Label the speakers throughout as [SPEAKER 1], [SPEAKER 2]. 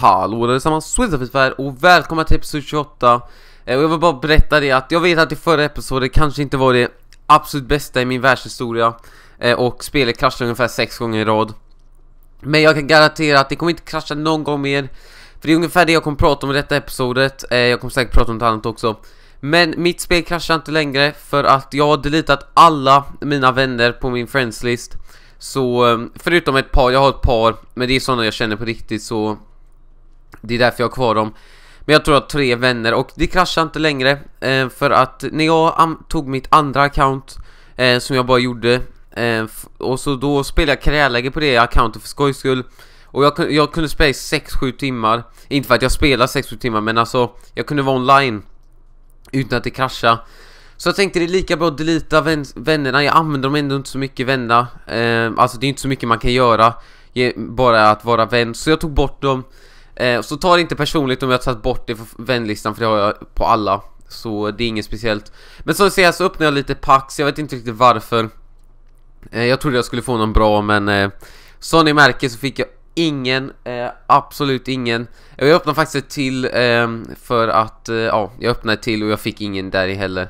[SPEAKER 1] Hallå där tillsammans, Swizzafis här och välkomna till episod 28 eh, Och jag vill bara berätta det att jag vet att det förra episoden kanske inte var det absolut bästa i min världshistoria eh, Och spelet kraschade ungefär 6 gånger i rad Men jag kan garantera att det kommer inte krascha någon gång mer För det är ungefär det jag kommer prata om i detta episodet eh, Jag kommer säkert prata om något annat också men mitt spel kraschar inte längre för att jag har deletat alla mina vänner på min friends list. Så eh, förutom ett par, jag har ett par Men det är sådana jag känner på riktigt så det är därför jag har kvar dem. Men jag tror jag har tre vänner och det kraschar inte längre eh, För att när jag tog mitt andra account eh, Som jag bara gjorde eh, Och så då spelade jag karriärläge på det accountet för skojs skull Och jag, jag kunde spela i 6-7 timmar Inte för att jag spelar 6-7 timmar men alltså Jag kunde vara online Utan att det kraschar. så jag tänkte det är lika bra att delita vän vännerna, jag använder dem ändå inte så mycket vänner eh, Alltså det är inte så mycket man kan göra Bara att vara vän, så jag tog bort dem Eh, så ta det inte personligt om jag tagit bort det från vänlistan för det har jag på alla. Så det är inget speciellt. Men som du ser så öppnade jag lite Pax, jag vet inte riktigt varför. Eh, jag trodde jag skulle få någon bra men eh, som ni märker så fick jag ingen, absolut ingen. Jag öppnade faktiskt ett till ehm, för att, ja, jag öppnade till och jag fick ingen där i heller.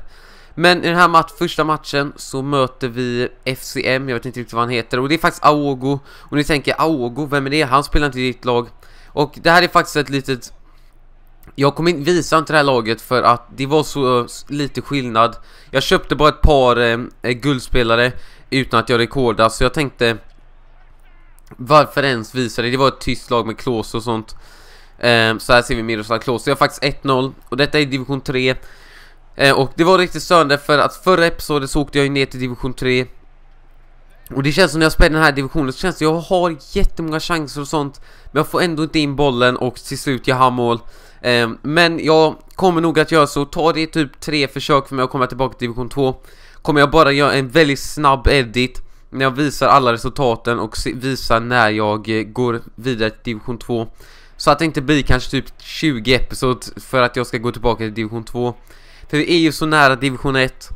[SPEAKER 1] Men i den här match, första matchen så möter vi FCM, jag vet inte riktigt vad han heter, och det är faktiskt Aogo. Och ni tänker Aogo, vem är det? Han spelar inte i ditt lag. Och det här är faktiskt ett litet... Jag kommer inte visa inte det här laget för att det var så eh, lite skillnad. Jag köpte bara ett par eh, eh guldspelare utan att jag rekordade så jag tänkte... Varför ens visa det? Det var ett tyst lag med klås och sånt. Eh, så här ser vi Miroslav Klås. Jag har faktiskt 1-0 och detta är division 3. Eh, och det var riktigt störande för att förra episoden så åkte jag ju ner till division 3 och det känns som när jag spelar den här divisionen så känns det jag har jättemånga chanser och sånt Men jag får ändå inte in bollen och till slut jag har mål eh, Men jag kommer nog att göra så, ta det typ tre försök för mig att komma tillbaka till division 2 Kommer jag bara göra en väldigt snabb edit När jag visar alla resultaten och visar när jag eh, går vidare till division 2 Så att det inte blir kanske typ 20 episod för att jag ska gå tillbaka till division 2 För vi är ju så nära division 1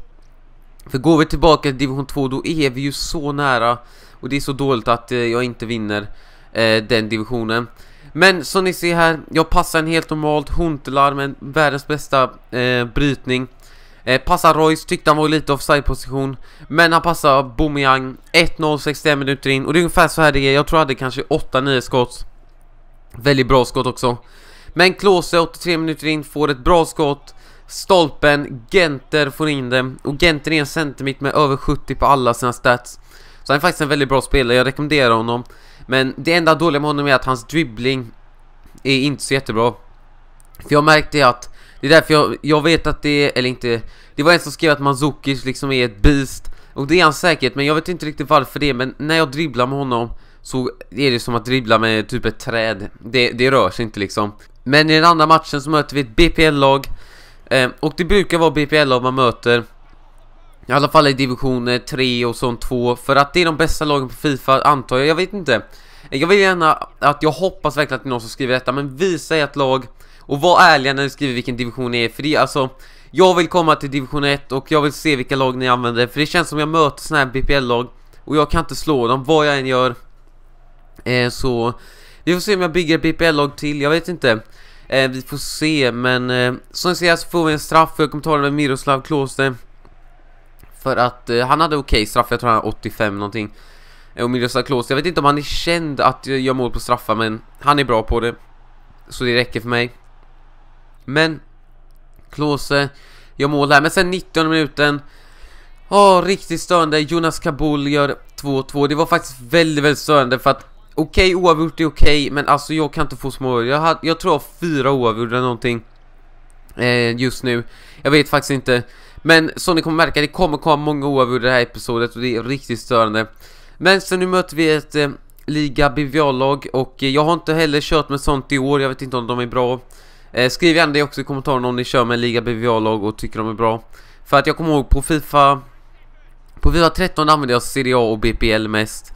[SPEAKER 1] för går vi tillbaka till division 2 då är vi ju så nära och det är så dåligt att eh, jag inte vinner eh, den divisionen. Men som ni ser här, jag passar en helt normalt Huntelaar med världens bästa eh, brytning. Eh, passar Royce, tyckte han var lite offside-position. Men han passar Bomiang 1-0 65 minuter in och det är ungefär så här det är. Jag tror jag hade kanske 8-9 skott. Väldigt bra skott också. Men Klose 83 minuter in får ett bra skott. Stolpen, Genter får in den och Genter är en centermitt med över 70 på alla sina stats. Så han är faktiskt en väldigt bra spelare, jag rekommenderar honom. Men det enda dåliga med honom är att hans dribbling är inte så jättebra. För jag märkte att, det är därför jag, jag vet att det, eller inte, det var en som skrev att Mandzukic liksom är ett beast. Och det är han säkert, men jag vet inte riktigt varför det Men när jag dribblar med honom så är det som att dribbla med typ ett träd. Det, det rör sig inte liksom. Men i den andra matchen så möter vi ett BPL-lag Eh, och det brukar vara BPL man möter i alla fall i division 3 eh, och sånt 2 För att det är de bästa lagen på FIFA antar jag, jag vet inte eh, Jag vill gärna att jag hoppas verkligen att det är någon som skriver detta Men visa ert lag och var ärliga när ni skriver vilken division ni är För det är alltså Jag vill komma till division 1 och jag vill se vilka lag ni använder För det känns som jag möter såna här BPL-lag Och jag kan inte slå dem vad jag än gör eh, Så Vi får se om jag bygger BPL-lag till, jag vet inte Eh, vi får se, men eh, som ni ser så får vi en straff. Jag kommer tala med Miroslav Klose. För att eh, han hade okej okay straff, jag tror han hade 85 någonting. Eh, och Miroslav Klose, jag vet inte om han är känd att göra mål på straffar, men han är bra på det. Så det räcker för mig. Men Klose gör mål här, men sen 19 minuten. Ja, oh, riktigt störande. Jonas Kabul gör 2-2. Det var faktiskt väldigt, väldigt störande för att Okej, okay, oavgjort är okej, okay, men alltså jag kan inte få små... Jag, hade, jag tror jag har fyra oavgjort någonting eh, just nu. Jag vet faktiskt inte. Men som ni kommer märka, det kommer komma många oavgjorda i det här episodet och det är riktigt störande. Men så nu möter vi ett eh, Liga BVA-lag och eh, jag har inte heller kört med sånt i år, jag vet inte om de är bra. Eh, skriv gärna det också i kommentarerna om ni kör med Liga BVA-lag och tycker de är bra. För att jag kommer ihåg på FIFA... På FIFA 13 använde jag CDA och BPL mest.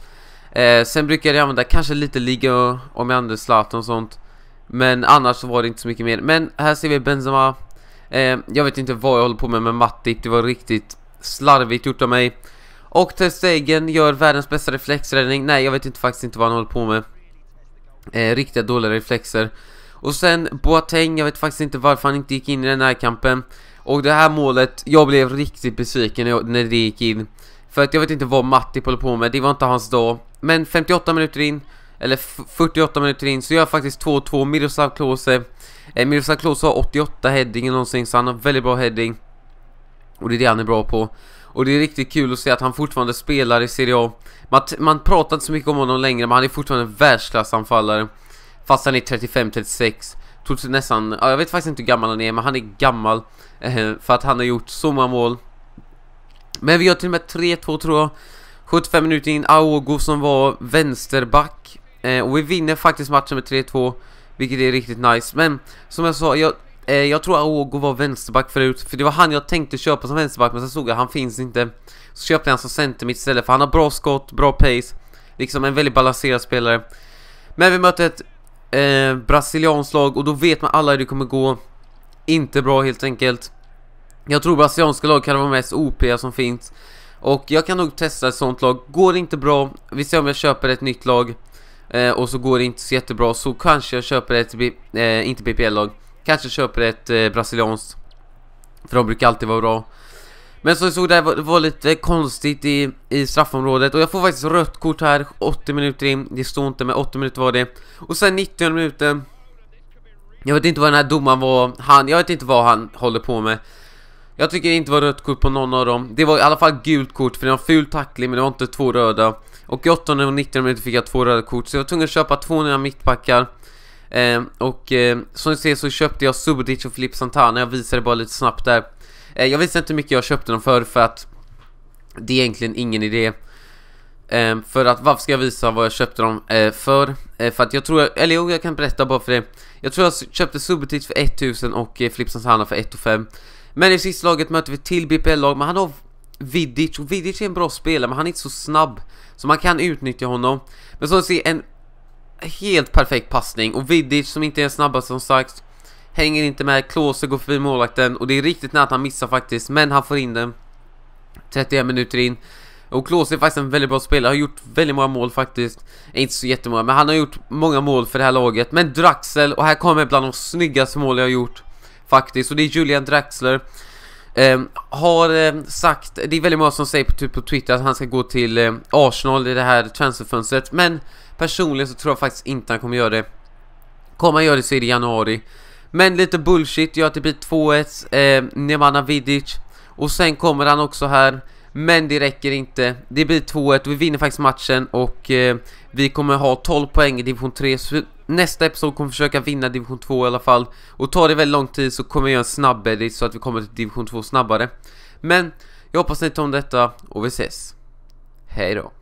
[SPEAKER 1] Eh, sen brukade jag använda kanske lite Liga om jag använde Zlatan och sånt. Men annars så var det inte så mycket mer. Men här ser vi Benzema. Eh, jag vet inte vad jag håller på med med Matic. Det var riktigt slarvigt gjort av mig. Och Ter gör världens bästa reflexräddning. Nej, jag vet inte faktiskt inte vad han håller på med. Eh, riktigt dåliga reflexer. Och sen Boateng, jag vet faktiskt inte varför han inte gick in i den här kampen. Och det här målet, jag blev riktigt besviken när det gick in. För att jag vet inte vad Matti håller på med, det var inte hans dag. Men 58 minuter in, eller 48 minuter in, så gör jag faktiskt 2-2 Miroslav Klose. Eh, Miroslav Klose har 88 heading någonsin, så han har väldigt bra heading. Och det är det han är bra på. Och det är riktigt kul att se att han fortfarande spelar i Serie A. Man, man pratar inte så mycket om honom längre, men han är fortfarande en världsklassanfallare. Fast han är 35-36. nästan, ja, jag vet faktiskt inte hur gammal han är, men han är gammal. Eh, för att han har gjort så många mål. Men vi gör till och med 3-2 tror jag. 75 minuter in, Aogo som var vänsterback. Eh, och vi vinner faktiskt matchen med 3-2, vilket är riktigt nice. Men som jag sa, jag, eh, jag tror Aogo var vänsterback förut, för det var han jag tänkte köpa som vänsterback, men sen såg jag att han finns inte. Så köpte jag han som mitt istället, för han har bra skott, bra pace, liksom en väldigt balanserad spelare. Men vi mötte ett eh, brasilianskt lag och då vet man alla hur det kommer gå. Inte bra helt enkelt. Jag tror brasilianska lag kan vara mest OP som finns. Och jag kan nog testa ett sånt lag. Går det inte bra, vi ser om jag köper ett nytt lag. Eh, och så går det inte så jättebra, så kanske jag köper ett, eh, inte BPL-lag. Kanske köper ett eh, brasilianskt. För de brukar alltid vara bra. Men som jag såg där var, var lite konstigt i, i straffområdet och jag får faktiskt rött kort här 80 minuter in, det står inte men 80 minuter var det Och sen 90 minuter Jag vet inte vad den här domaren var, han, jag vet inte vad han håller på med jag tycker det inte var rött kort på någon av dem. Det var i alla fall gult kort för det var en ful tackling men det var inte två röda. Och i 8 och 19 minuter fick jag två röda kort så jag var tvungen att köpa två nya mittbackar. Eh, och eh, som ni ser så köpte jag Subotic och Filip Santana, jag visade bara lite snabbt där. Eh, jag visste inte hur mycket jag köpte dem för för att det är egentligen ingen idé. Ehm, för att varför ska jag visa vad jag köpte dem eh, för? Ehm, för att jag tror, jag, eller jo jag kan berätta bara för det. Jag tror jag köpte Subotic för 1000 och eh, Filip Santana för 1 500. Men i sista laget möter vi till BPL-lag, men han har Vidic, och Vidic är en bra spelare, men han är inte så snabb. Så man kan utnyttja honom. Men som ni ser, en helt perfekt passning. Och Vidic, som inte är snabbast som sagt, hänger inte med. Klose går förbi målvakten, och det är riktigt nära att han missar faktiskt, men han får in den. 31 minuter in. Och Klose är faktiskt en väldigt bra spelare, har gjort väldigt många mål faktiskt Inte så jättemånga, men han har gjort många mål för det här laget Men Draxel, och här kommer bland de snyggaste mål jag har gjort faktiskt. Och det är Julian Draxler. Eh, har eh, sagt, det är väldigt många som säger på, typ på Twitter att han ska gå till eh, Arsenal i det här transferfönstret. Men personligen så tror jag faktiskt inte han kommer göra det. Kommer han göra det så är det i januari. Men lite bullshit gör att det blir 2-1, eh, Nemanja Vidic. Och sen kommer han också här. Men det räcker inte. Det blir 2-1, vi vinner faktiskt matchen och eh, vi kommer ha 12 poäng i division 3. Nästa episod kommer försöka vinna division 2 i alla fall. Och tar det väldigt lång tid så kommer jag göra en snabb edit så att vi kommer till division 2 snabbare. Men jag hoppas ni tyckte om detta och vi ses. Hej då.